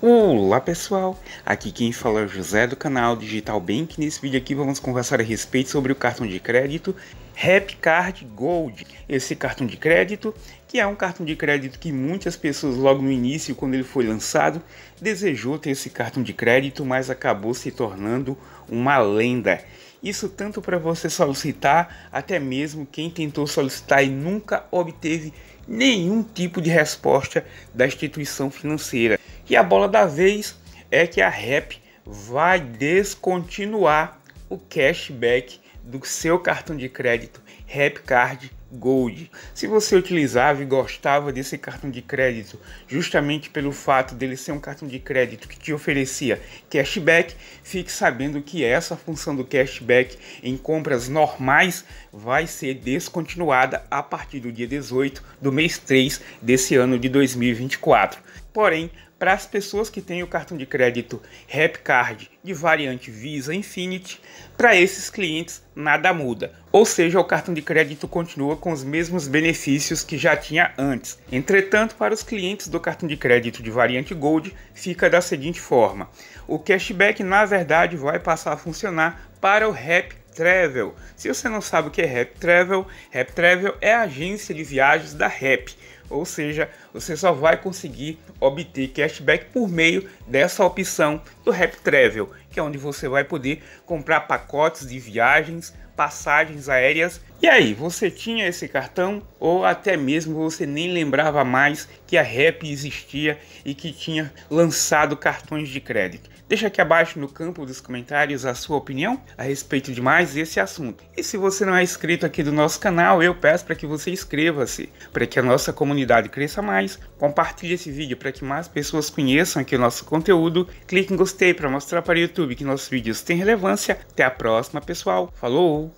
Olá pessoal, aqui quem fala é o José do canal Digital Bank nesse vídeo aqui vamos conversar a respeito sobre o cartão de crédito Rapcard Gold. Esse cartão de crédito, que é um cartão de crédito que muitas pessoas logo no início, quando ele foi lançado, desejou ter esse cartão de crédito, mas acabou se tornando uma lenda. Isso tanto para você solicitar, até mesmo quem tentou solicitar e nunca obteve nenhum tipo de resposta da instituição financeira. E a bola da vez é que a REP vai descontinuar o cashback do seu cartão de crédito RepCard Gold. Se você utilizava e gostava desse cartão de crédito, justamente pelo fato dele ser um cartão de crédito que te oferecia cashback, fique sabendo que essa função do cashback em compras normais vai ser descontinuada a partir do dia 18 do mês 3 desse ano de 2024. Porém, para as pessoas que têm o cartão de crédito Rapcard de variante Visa Infinity, para esses clientes nada muda. Ou seja, o cartão de crédito continua com os mesmos benefícios que já tinha antes. Entretanto, para os clientes do cartão de crédito de variante Gold, fica da seguinte forma: o cashback na verdade vai passar a funcionar para o Rap Travel. Se você não sabe o que é Rap Travel, Rap Travel é a agência de viagens da Rap. Ou seja, você só vai conseguir obter cashback por meio dessa opção do Rap Travel que é onde você vai poder comprar pacotes de viagens, passagens aéreas. E aí, você tinha esse cartão ou até mesmo você nem lembrava mais que a Rap existia e que tinha lançado cartões de crédito? Deixa aqui abaixo no campo dos comentários a sua opinião a respeito de mais esse assunto. E se você não é inscrito aqui do nosso canal, eu peço para que você inscreva-se, para que a nossa comunidade cresça mais. Compartilhe esse vídeo para que mais pessoas conheçam aqui o nosso conteúdo. Clique em gostei para mostrar para o YouTube YouTube que nossos vídeos têm relevância. Até a próxima, pessoal. Falou!